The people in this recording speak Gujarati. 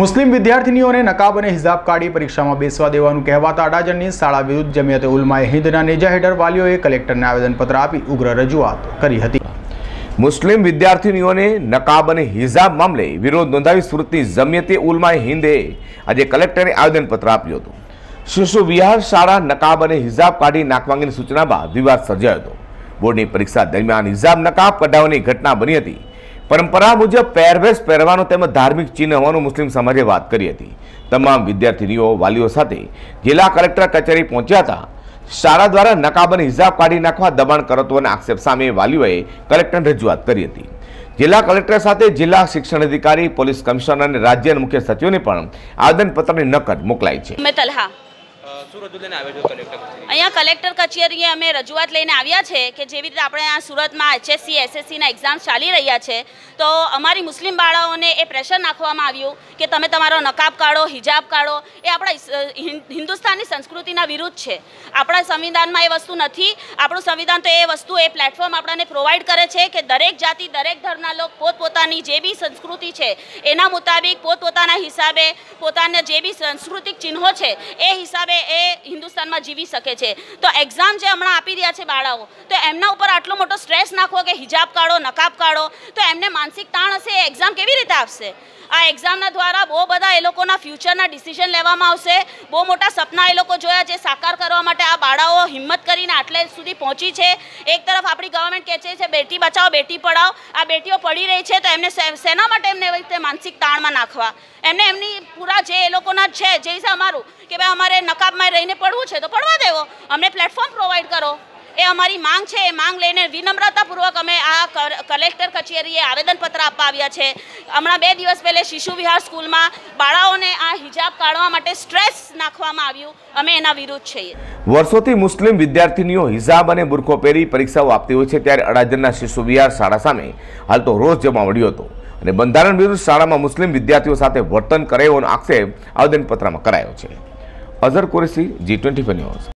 મુસ્લિમ વિદ્યાર્થીનીઓને નકાબ અને હિજાબ કાઢી પરીક્ષામાં બેસવા દેવાનું કહેવાતા અડાજણની શાળા વિરુદ્ધ જમિયતે ઉલમાએ હિંદના નેજા હેઠળ વાલીઓએ કલેક્ટરને આવેદનપત્ર આપી ઉગ્ર રજૂઆત કરી હતી મુસ્લિમ વિદ્યાર્થીનીઓને નકાબ અને હિજાબ મામલે વિરોધ નોંધાવી સુરતની જમિયતે ઉલમાએ હિંદે આજે કલેક્ટરને આવેદનપત્ર આપ્યું હતું શિશુ વિહાર શાળા નકાબ અને હિજાબ કાઢી નાખવા નાખવાની સૂચનામાં વિવાદ સર્જાયો હતો બોર્ડની પરીક્ષા દરમિયાન હિજાબ નકાબ કઢાવવાની ઘટના બની હતી પરંપરા મુજબ પહેરવેશ પહેરવાનો તેમજ ધાર્મિક ચિહ્ન હોવાનું મુસ્લિમ સમાજે વાત કરી હતી તમામ વિદ્યાર્થીનીઓ વાલીઓ સાથે જિલ્લા કલેક્ટર કચેરી પહોંચ્યા હતા શાળા દ્વારા નકાબન હિસાબ કાઢી નાખવા દબાણ કરતોના આક્ષેપ સામે વાલીઓએ કલેક્ટરને રજૂઆત કરી હતી જિલ્લા કલેક્ટર સાથે જિલ્લા શિક્ષણ અધિકારી પોલીસ કમિશનર અને રાજ્યના મુખ્ય સચિવને પણ આવેદનપત્રની નકલ મોકલાઈ છે અહીંયા કલેક્ટર કચેરીએ અમે રજૂઆત લઈને આવ્યા છે કે જેવી રીતે આપણે આ સુરતમાં એચએસસી એસએસસીના એક્ઝામ ચાલી રહ્યા છે તો અમારી મુસ્લિમ બાળાઓને એ પ્રેશર નાખવામાં આવ્યું કે તમે તમારો નકાબ કાઢો હિજાબ કાઢો એ આપણા હિન્દુસ્તાનની સંસ્કૃતિના વિરુદ્ધ છે આપણા સંવિધાનમાં એ વસ્તુ નથી આપણું સંવિધાન તો એ વસ્તુ એ પ્લેટફોર્મ આપણને પ્રોવાઈડ કરે છે કે દરેક જાતિ દરેક ધર્મના લોકો પોતપોતાની જે બી સંસ્કૃતિ છે એના મુતાબિક પોતપોતાના હિસાબે પોતાના જે બી સાંસ્કૃતિક ચિહ્નો છે એ હિસાબે એ હિન્દુસ્તાનમાં જીવી શકે છે તો એક્ઝામ જે હમણાં આપી રહ્યા છે બાળાઓ તો એમના ઉપર આટલો મોટો સ્ટ્રેસ નાખવો કે હિજાબ કાઢો નકાબ કાઢો તો એમને માનસિક તાણ હશે એ એક્ઝામ કેવી રીતે આપશે આ એક્ઝામના દ્વારા બહુ બધા એ લોકોના ફ્યુચરના ડિસિઝન લેવામાં આવશે બહુ મોટા સપના એ લોકો જોયા જે સાકાર કરવા માટે આ બાળાઓ હિંમત કરીને આટલે સુધી પહોંચી છે એક તરફ આપણી ગવર્મેન્ટ કહે છે બેટી બચાવો બેટી પઢાઓ આ બેટીઓ પડી રહી છે તો એમને શેના માટે એમને એવી રીતે માનસિક તાણમાં નાખવા એમને એમની પૂરા જે એ લોકોના છે જે અમારું કે ભાઈ અમારે નકાબમાં રહીને પડવું છે તો પડવા દેવો અમને પ્લેટફોર્મ પ્રોવાઈડ કરો એ અમારી માંગ છે એ માંગ લઈને વિનમ્રતાપૂર્વક અમે આ કલેક્ટર કચેરીએ આવેદનપત્ર આપવા આવ્યા છે હમણાં બે દિવસ પહેલે શિશુ વિહાર સ્કૂલમાં બાળાઓને આ હિજાબ કાઢવા માટે સ્ટ્રેસ નાખવામાં આવ્યું અમે એના વિરુદ્ધ છીએ વર્ષોથી મુસ્લિમ વિદ્યાર્થીનીઓ હિજાબ અને બુરખો પહેરી પરીક્ષાઓ આપતી હોય છે ત્યારે અડાજણના શિશુ વિહાર શાળા સામે હાલ તો રોજ જમા વળ્યો હતો અને બંધારણ વિરુદ્ધ શાળામાં મુસ્લિમ વિદ્યાર્થીઓ સાથે વર્તન કરાયો આક્ષેપ આવેદનપત્રમાં કરાયો છે Azhar Qureshi G twenty news